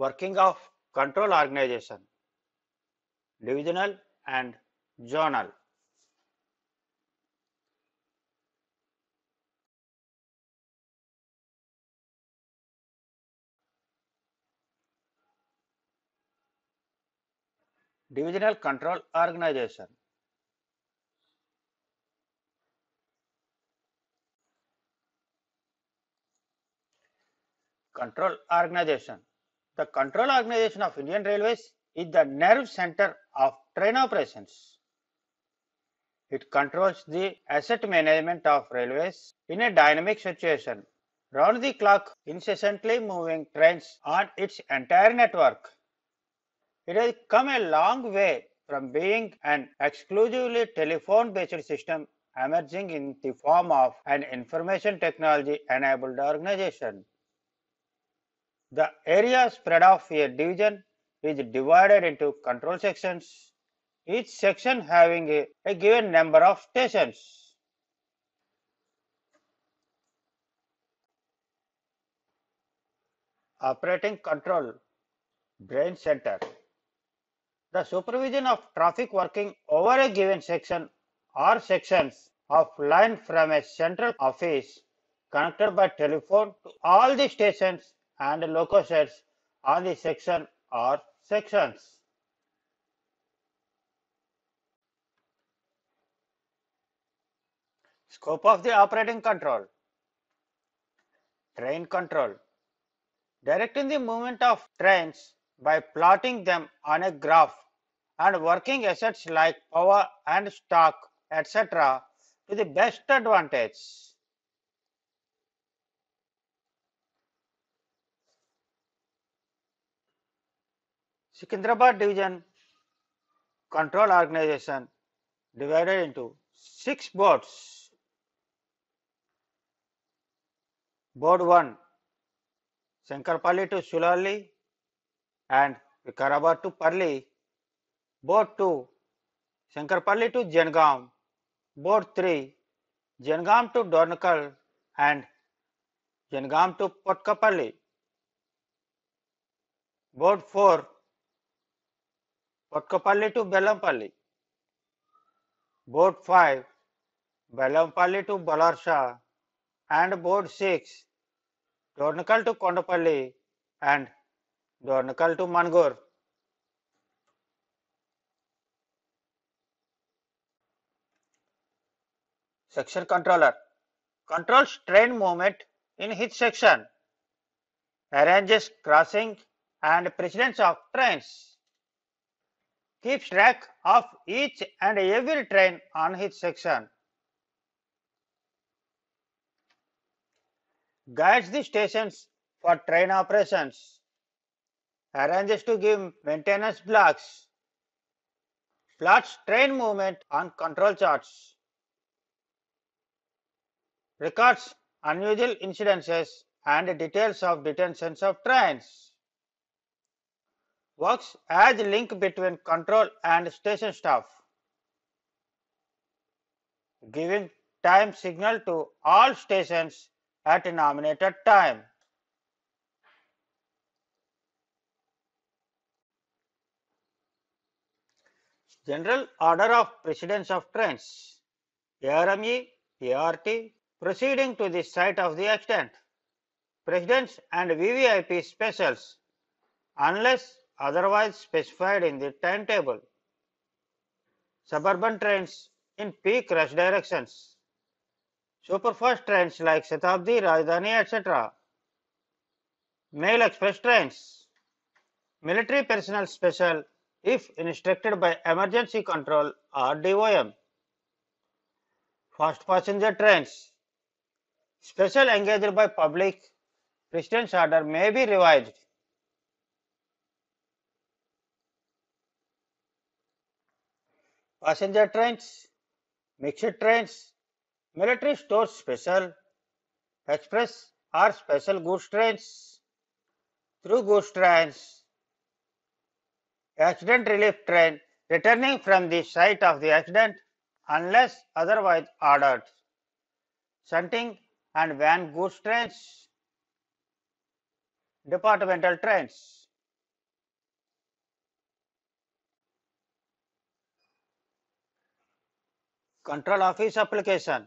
working of control organization, divisional and zonal. Divisional Control Organization Control Organization The Control Organization of Indian Railways is the nerve center of train operations. It controls the asset management of railways in a dynamic situation, round the clock, incessantly moving trains on its entire network. It has come a long way from being an exclusively telephone based system emerging in the form of an information technology enabled organization. The area spread of a division is divided into control sections, each section having a, a given number of stations. operating control brain center. The supervision of traffic working over a given section or sections of line from a central office connected by telephone to all the stations and sets on the section or sections. Scope of the operating control. Train control. Directing the movement of trains by plotting them on a graph and working assets like power and stock, etc. to the best advantage. Sikandrabad division control organization divided into six boards. Board one, Sankarpalli to Sulali and Vikarabad to Parli. Board two, Sankarpalli to Jangam. Board three, Jangam to Dornakal and Jangam to Potkapalli. Board four, Kotkopalli to Belampalli. Board 5, Belampalli to Balarsha and board 6, Dornakal to Kondapalli and Dornakal to Mangur. Section controller controls train movement in his section, arranges crossing and precedence of trains keeps track of each and every train on his section, guides the stations for train operations, arranges to give maintenance blocks, plots train movement on control charts, records unusual incidences and details of detentions of trains works as link between control and station staff, giving time signal to all stations at a nominated time. General order of precedence of trains ARME, ART proceeding to the site of the accident. Presidents and VVIP specials unless otherwise specified in the timetable. Suburban trains in peak rush directions. Superfast trains like Shatabdi, Rajdhani, etc. Mail express trains. Military personnel special if instructed by emergency control or DOM. Fast passenger trains. Special engaged by public, President's order may be revised. passenger trains, mixed trains, military stores special, express or special goods trains, through goods trains, accident relief train returning from the site of the accident unless otherwise ordered, shunting and van goods trains, departmental trains. control office application.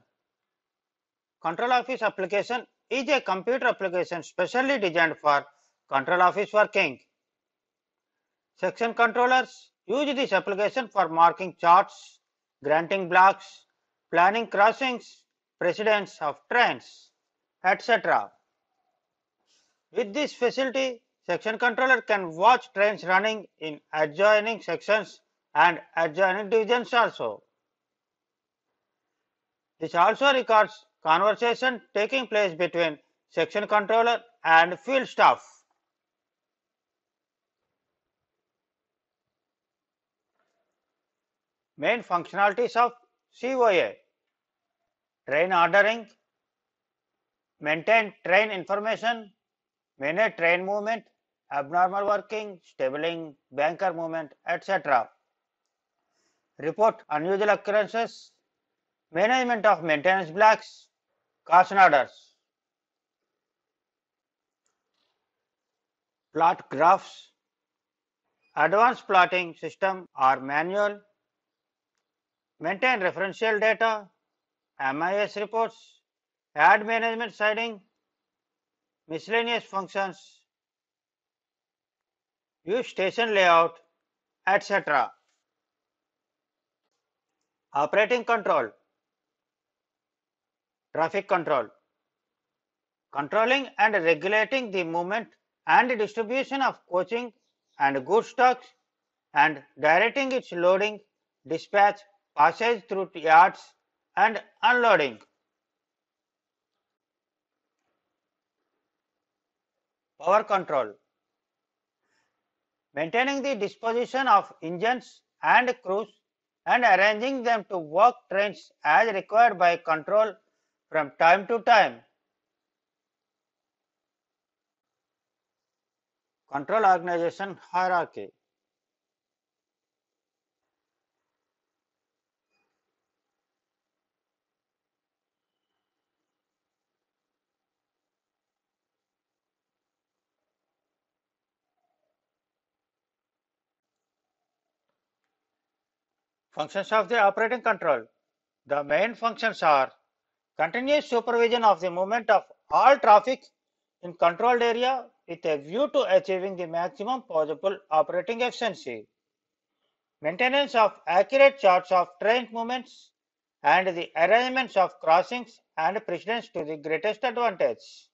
Control office application is a computer application specially designed for control office working. Section controllers use this application for marking charts, granting blocks, planning crossings, precedence of trains, etc. With this facility, section controller can watch trains running in adjoining sections and adjoining divisions also. This also records conversation taking place between section controller and field staff. Main functionalities of COA train ordering, maintain train information, manage train movement, abnormal working, stabling, banker movement, etc. Report unusual occurrences, management of maintenance blocks, caution orders, plot graphs, advanced plotting system or manual, maintain referential data, MIS reports, ad management siding, miscellaneous functions, use station layout, etc. Operating control traffic control. Controlling and regulating the movement and distribution of coaching and goods stocks and directing its loading, dispatch, passage through yards and unloading. Power control. Maintaining the disposition of engines and crews and arranging them to work trains as required by control from time to time. Control organization hierarchy. Functions of the operating control. The main functions are continuous supervision of the movement of all traffic in controlled area with a view to achieving the maximum possible operating efficiency. Maintenance of accurate charts of train movements and the arrangements of crossings and precedence to the greatest advantage.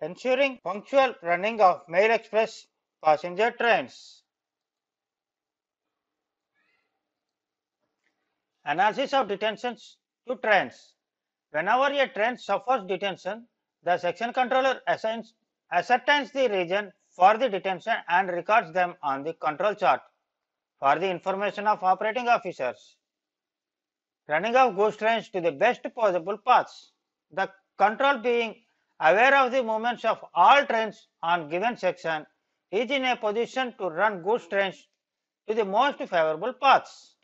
Ensuring punctual running of Mail Express passenger trains. Analysis of detentions to trains. Whenever a train suffers detention, the section controller assigns, ascertains the region for the detention and records them on the control chart for the information of operating officers. Running of goods trains to the best possible paths. The control being aware of the movements of all trains on given section is in a position to run goods trains to the most favorable paths.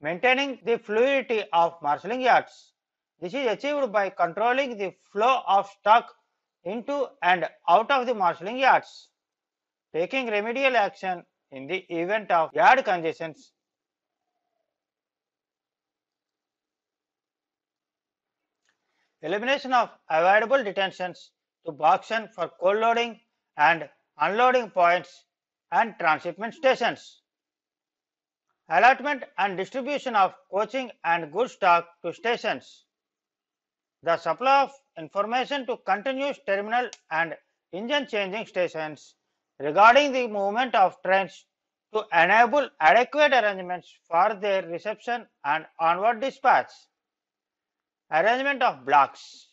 Maintaining the fluidity of marshalling yards. This is achieved by controlling the flow of stock into and out of the marshalling yards, taking remedial action in the event of yard congestions. Elimination of avoidable detentions to boxen for coal loading and unloading points and transshipment stations. Allotment and distribution of coaching and goods stock to stations. The supply of information to continuous terminal and engine changing stations regarding the movement of trains to enable adequate arrangements for their reception and onward dispatch. Arrangement of blocks.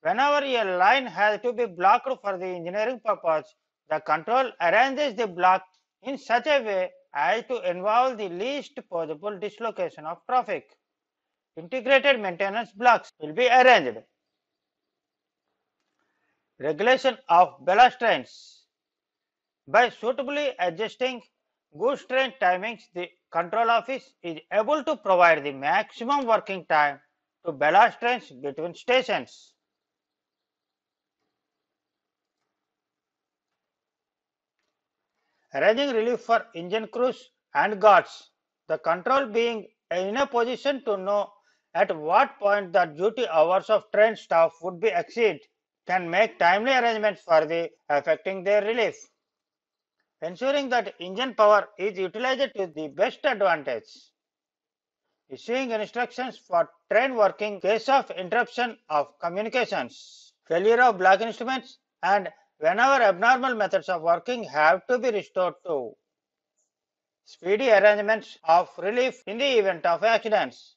Whenever a line has to be blocked for the engineering purpose, the control arranges the block in such a way as to involve the least possible dislocation of traffic integrated maintenance blocks will be arranged. Regulation of ballast trains By suitably adjusting goods train timings, the control office is able to provide the maximum working time to ballast trains between stations. Arranging relief for engine crews and guards, the control being in a position to know at what point the duty hours of train staff would be exceed can make timely arrangements for the affecting their relief. Ensuring that engine power is utilized to the best advantage. Issuing instructions for train working case of interruption of communications, failure of black instruments and whenever abnormal methods of working have to be restored to. Speedy arrangements of relief in the event of accidents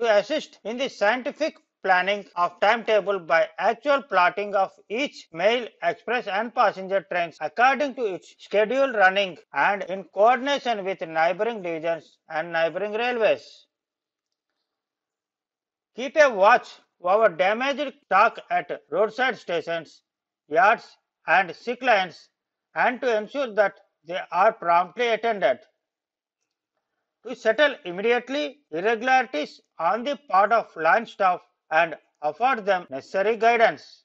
to assist in the scientific planning of timetable by actual plotting of each mail, express and passenger trains according to its schedule running and in coordination with neighboring divisions and neighboring railways. Keep a watch over damaged stock at roadside stations, yards and sick lines and to ensure that they are promptly attended to settle immediately irregularities on the part of land staff and afford them necessary guidance.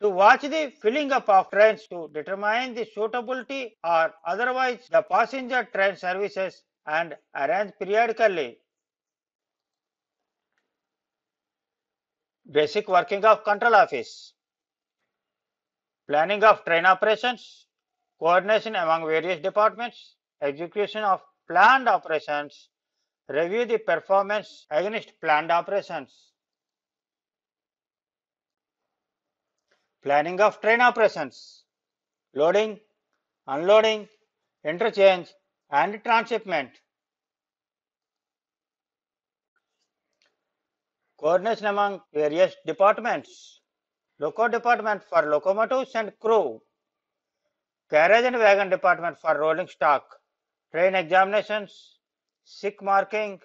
To watch the filling up of trains to determine the suitability or otherwise the passenger train services and arrange periodically. Basic working of control office. Planning of train operations, coordination among various departments, execution of planned operations, review the performance against planned operations. Planning of train operations, loading, unloading, interchange and transshipment. Coordination among various departments. Local department for locomotives and crew. Carriage and wagon department for rolling stock train examinations, sick marking,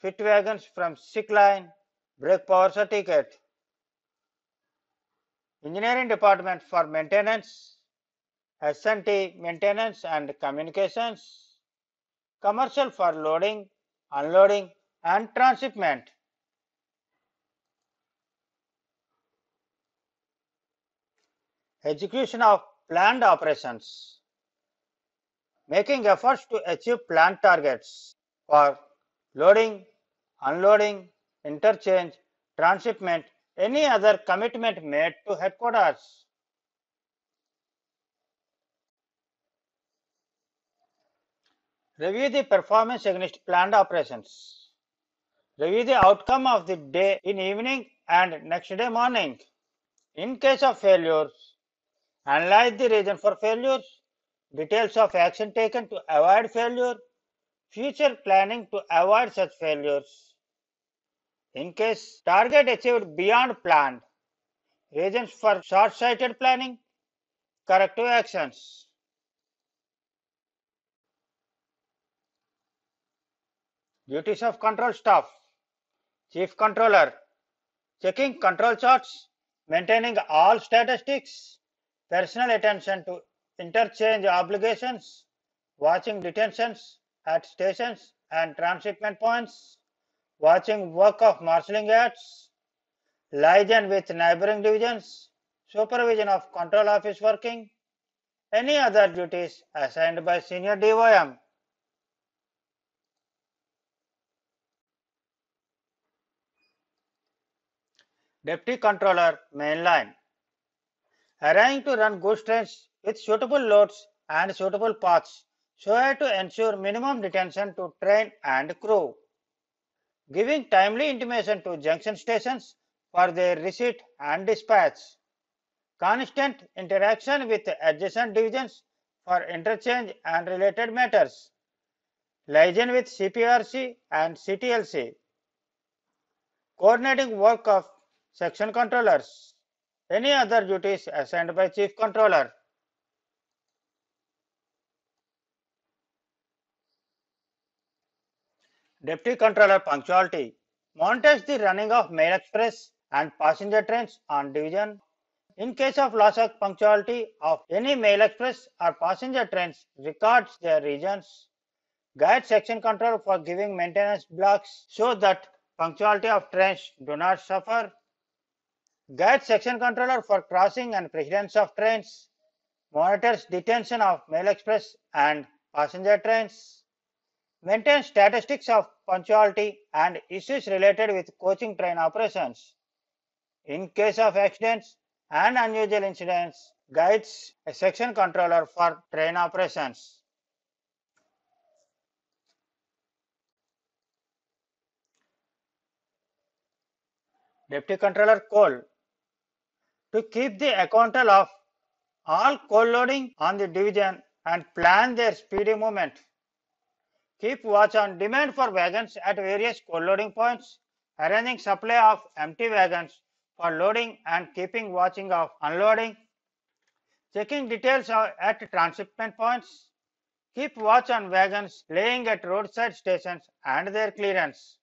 fit wagons from sick line, brake power certificate. Engineering department for maintenance, SNT maintenance and communications, commercial for loading, unloading and transshipment. Execution of planned operations making efforts to achieve planned targets for loading, unloading, interchange, transshipment, any other commitment made to headquarters. Review the performance against planned operations. Review the outcome of the day in evening and next day morning. In case of failures, analyze the reason for failures details of action taken to avoid failure, future planning to avoid such failures. In case target achieved beyond planned, reasons for short-sighted planning, corrective actions. Duties of control staff, chief controller, checking control charts, maintaining all statistics, personal attention to interchange obligations, watching detentions at stations and transshipment points, watching work of marshalling yards, liaison with neighboring divisions, supervision of control office working, any other duties assigned by senior DYM. Deputy Controller Mainline Arranging to run goods trains with suitable loads and suitable paths so as to ensure minimum detention to train and crew. Giving timely intimation to junction stations for their receipt and dispatch. Constant interaction with adjacent divisions for interchange and related matters. Liaison with CPRC and CTLC. Coordinating work of section controllers. Any other duties assigned by chief controller. Deputy Controller Punctuality monitors the running of mail express and passenger trains on division. In case of loss of punctuality of any mail express or passenger trains, records their regions. Guide section control for giving maintenance blocks so that punctuality of trains do not suffer. Guide section controller for crossing and precedence of trains. Monitors detention of mail express and passenger trains maintains statistics of punctuality and issues related with coaching train operations. In case of accidents and unusual incidents, guides a section controller for train operations. Deputy Controller Coal to keep the account of all coal loading on the division and plan their speedy movement. Keep watch on demand for wagons at various loading points, arranging supply of empty wagons for loading and keeping watching of unloading, checking details at transshipment points, keep watch on wagons laying at roadside stations and their clearance.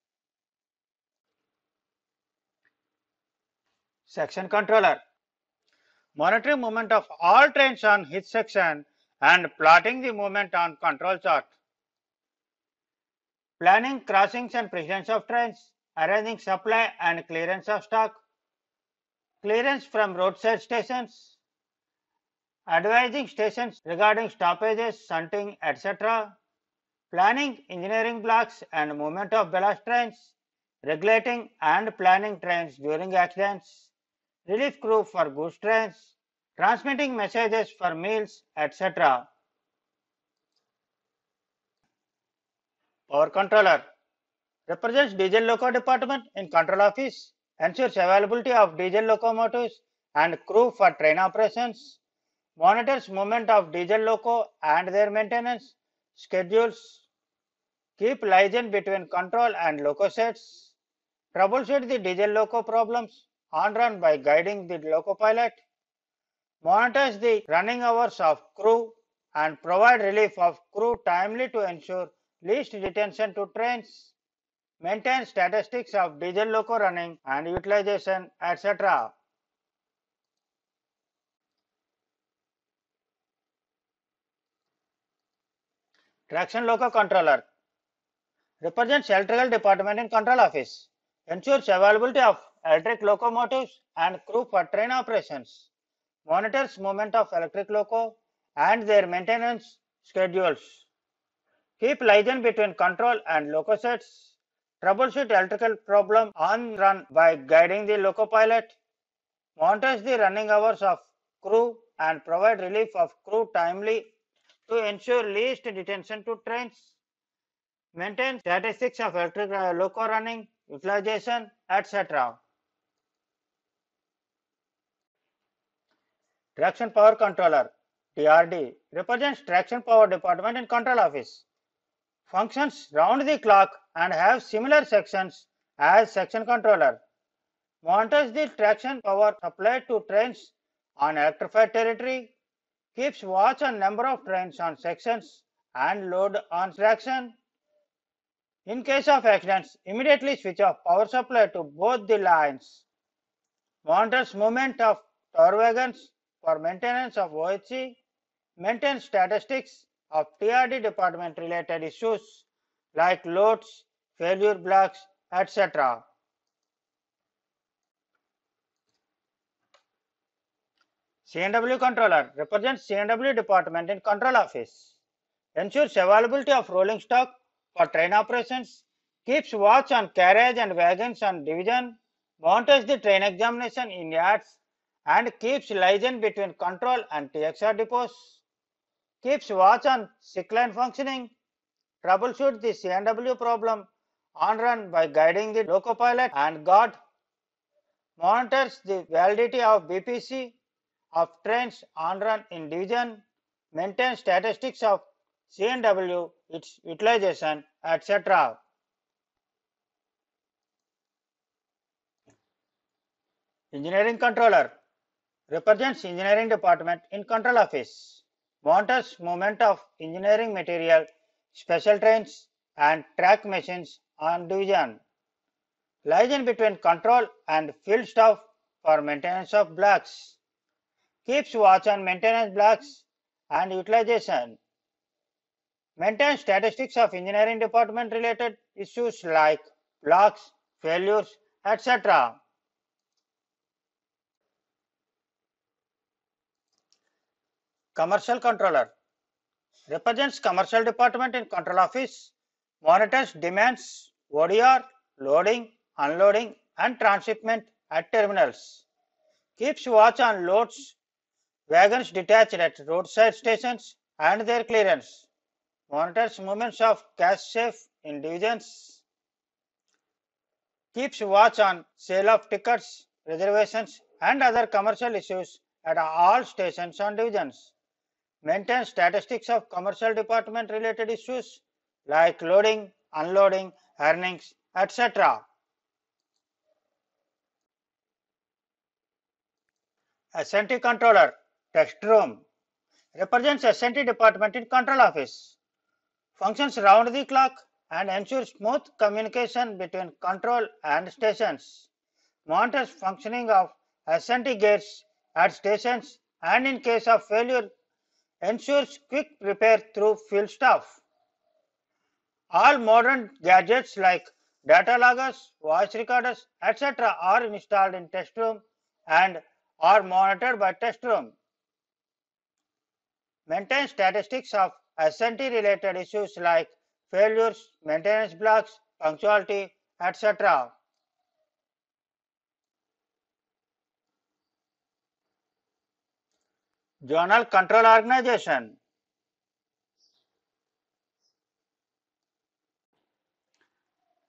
Section controller monitoring movement of all trains on his section and plotting the movement on control chart planning crossings and presence of trains, arranging supply and clearance of stock, clearance from roadside stations, advising stations regarding stoppages, shunting, etc., planning engineering blocks and movement of ballast trains, regulating and planning trains during accidents, relief crew for goods trains, transmitting messages for meals, etc. Power controller represents diesel loco department in control office, ensures availability of diesel locomotives and crew for train operations, monitors movement of diesel loco and their maintenance, schedules, keep liaison between control and loco sets, troubleshoot the diesel loco problems on run by guiding the loco pilot, monitors the running hours of crew and provide relief of crew timely to ensure least detention to trains, maintain statistics of diesel loco running and utilization, etc. Traction loco controller represents electrical department in control office, ensures availability of electric locomotives and crew for train operations, monitors movement of electric loco and their maintenance schedules. Keep liaison between control and locosets. Troubleshoot electrical problem on run by guiding the locopilot. Monitor the running hours of crew and provide relief of crew timely to ensure least detention to trains. Maintain statistics of electric uh, loco running, utilization, etc. Traction Power Controller TRD represents Traction Power Department and Control Office functions round the clock and have similar sections as section controller. Monitors the traction power supplied to trains on electrified territory, keeps watch on number of trains on sections and load on traction. In case of accidents, immediately switch off power supply to both the lines. Monitors movement of tower wagons for maintenance of OHC, maintains statistics of TRD department related issues like loads, failure blocks, etc. CNW controller represents CNW department in control office, ensures availability of rolling stock for train operations, keeps watch on carriage and wagons on division, monitors the train examination in yards, and keeps liaison between control and TXR depots keeps watch on cycline functioning, troubleshoot the CNW problem on run by guiding the pilot and guard, monitors the validity of BPC of trains on run in division, maintains statistics of CNW, its utilization, etc. Engineering controller represents engineering department in control office. Motors movement of engineering material, special trains and track machines on division. Liaison between control and field staff for maintenance of blocks. Keeps watch on maintenance blocks and utilization. Maintains statistics of engineering department related issues like blocks, failures, etc. commercial controller represents commercial department in control office, monitors demands, ODR, loading, unloading and transshipment at terminals, keeps watch on loads, wagons detached at roadside stations and their clearance, monitors movements of cash safe in divisions, keeps watch on sale of tickets, reservations and other commercial issues at all stations and divisions maintain statistics of commercial department related issues like loading, unloading, earnings, etc. SNT controller test room represents SNT department in control office. Functions round the clock and ensures smooth communication between control and stations. Monitors functioning of SNT gates at stations and in case of failure ensures quick repair through field staff. All modern gadgets like data loggers, voice recorders, etc. are installed in test room and are monitored by test room. Maintain statistics of SNT related issues like failures, maintenance blocks, punctuality, etc. Journal Control Organization.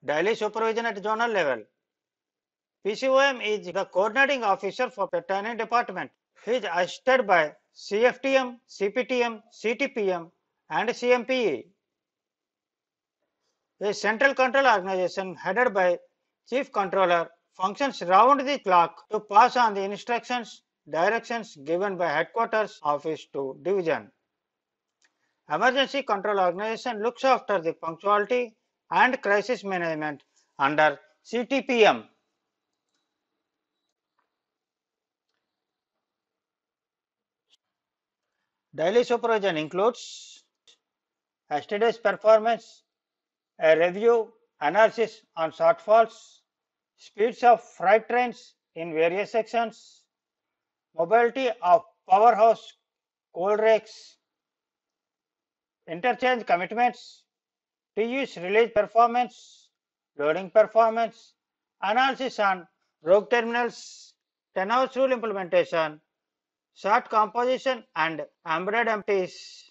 Daily supervision at journal level. PCOM is the coordinating officer for training department. He is assisted by CFTM, CPTM, CTPM and CMPE. A central control organization headed by chief controller functions round the clock to pass on the instructions directions given by headquarters office to division. Emergency Control Organization looks after the punctuality and crisis management under CTPM. Daily supervision includes yesterday's performance, a review, analysis on shortfalls, speeds of freight trains in various sections, mobility of powerhouse coal rakes, interchange commitments, use release performance, loading performance, analysis on rogue terminals, 10 hours rule implementation, short composition and embedded empties,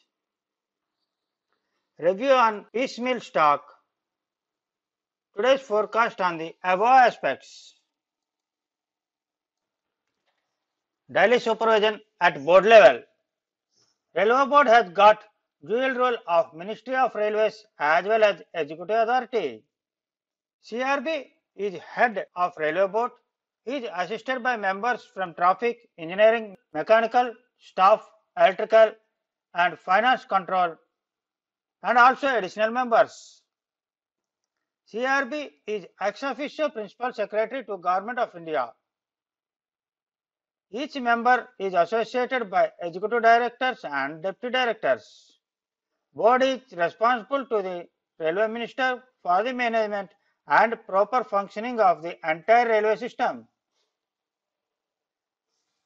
review on piecemeal stock, today's forecast on the above aspects. daily supervision at board level. Railway Board has got dual role of Ministry of Railways as well as Executive Authority. CRB is head of Railway Board. He is assisted by members from Traffic, Engineering, Mechanical, Staff, Electrical and Finance Control and also additional members. CRB is ex officio principal secretary to Government of India. Each member is associated by executive directors and deputy directors. Board is responsible to the railway minister for the management and proper functioning of the entire railway system.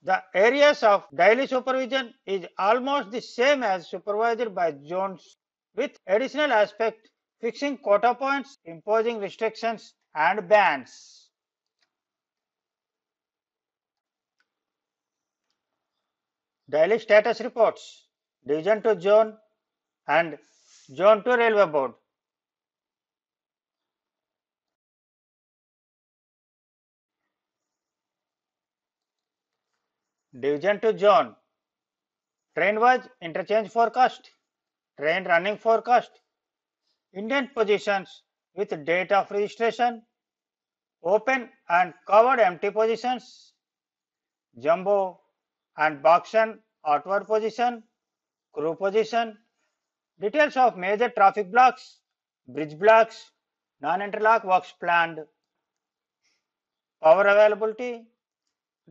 The areas of daily supervision is almost the same as supervised by zones with additional aspect fixing quota points, imposing restrictions and bans. daily status reports, division to zone and zone to railway board. Division to zone, train wise interchange forecast, train running forecast, Indian positions with date of registration, open and covered empty positions, jumbo and Boxian outward position, crew position, details of major traffic blocks, bridge blocks, non-interlock works planned, power availability,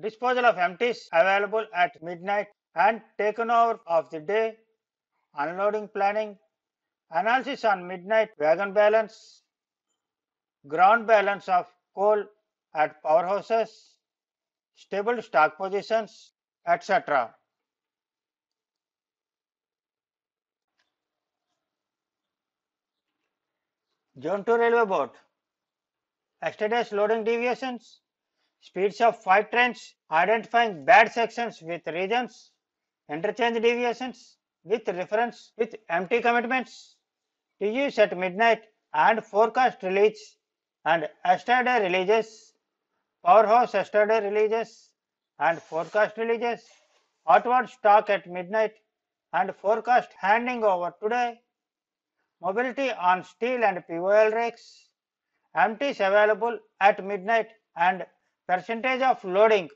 disposal of empties available at midnight and taken over of the day, unloading planning, analysis on midnight wagon balance, ground balance of coal at powerhouses, stable stock positions, etc. Joint Railway Board extended loading deviations, speeds of five trains, identifying bad sections with regions, interchange deviations with reference with empty commitments, to at midnight and forecast release and yesterday releases, powerhouse yesterday releases, and forecast releases, outward stock at midnight and forecast handing over today, mobility on steel and POL rakes, empties available at midnight and percentage of loading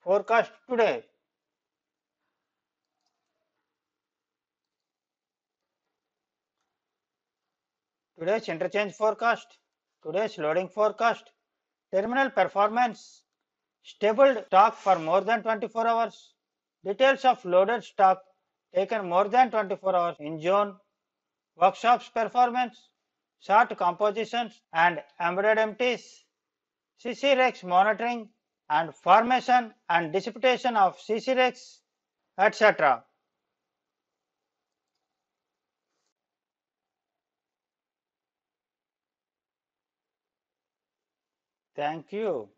forecast today. Today's interchange forecast, today's loading forecast, terminal performance, stable stock for more than 24 hours, details of loaded stock taken more than 24 hours in zone, workshops performance, short compositions and embedded empties, CC Rex monitoring and formation and dissipation of CC Rex, etc. Thank you.